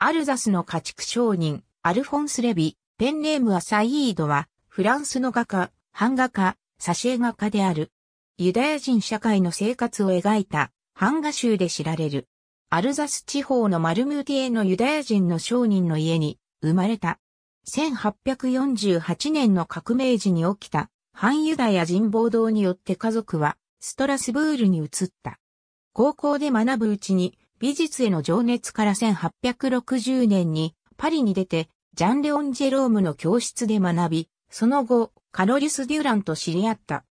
アルザスの家畜商人、アルフォンス・レビ、ペンネームはサイードは、フランスの画家、版画家、挿絵画家である。ユダヤ人社会の生活を描いた、版画集で知られる。アルザス地方のマルムーティエのユダヤ人の商人の家に生まれた。1848年の革命時に起きた、反ユダヤ人暴動によって家族は、ストラスブールに移った。高校で学ぶうちに、美術への情熱から1860年にパリに出て、ジャン・レオン・ジェロームの教室で学び、その後、カロリス・デュランと知り合った。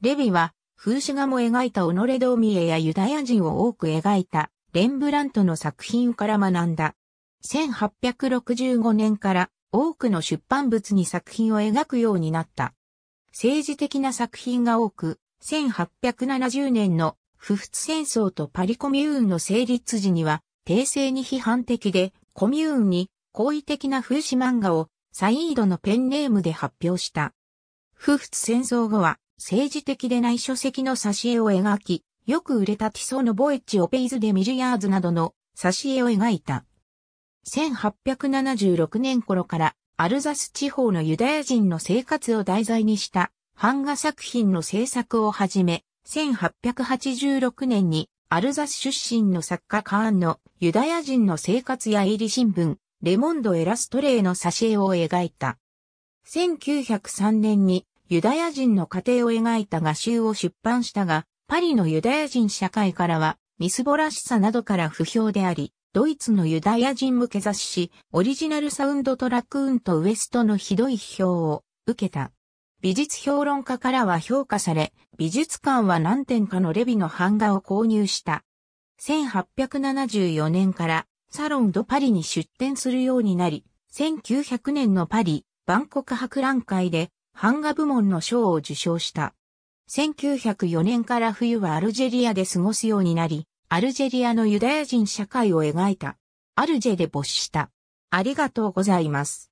レヴィは、風刺画も描いたオノレ・ドーミエやユダヤ人を多く描いた、レンブラントの作品から学んだ。1865年から多くの出版物に作品を描くようになった。政治的な作品が多く、1870年の不仏戦争とパリコミューンの成立時には、訂正に批判的で、コミューンに好意的な風刺漫画をサイードのペンネームで発表した。不仏戦争後は政治的でない書籍の挿絵を描き、よく売れたティソのボエッチオペイズでミルヤーズなどの挿絵を描いた。1876年頃からアルザス地方のユダヤ人の生活を題材にした版画作品の制作をはじめ、1886年にアルザス出身の作家カーンのユダヤ人の生活や入り新聞、レモンド・エラストレーの挿絵を描いた。1903年にユダヤ人の家庭を描いた画集を出版したが、パリのユダヤ人社会からは、みすぼらしさなどから不評であり、ドイツのユダヤ人向け雑誌、オリジナルサウンドトラックーンとウエストのひどい批評を受けた。美術評論家からは評価され、美術館は何点かのレビの版画を購入した。1874年からサロンドパリに出展するようになり、1900年のパリ、万国博覧会で版画部門の賞を受賞した。1904年から冬はアルジェリアで過ごすようになり、アルジェリアのユダヤ人社会を描いた。アルジェで没した。ありがとうございます。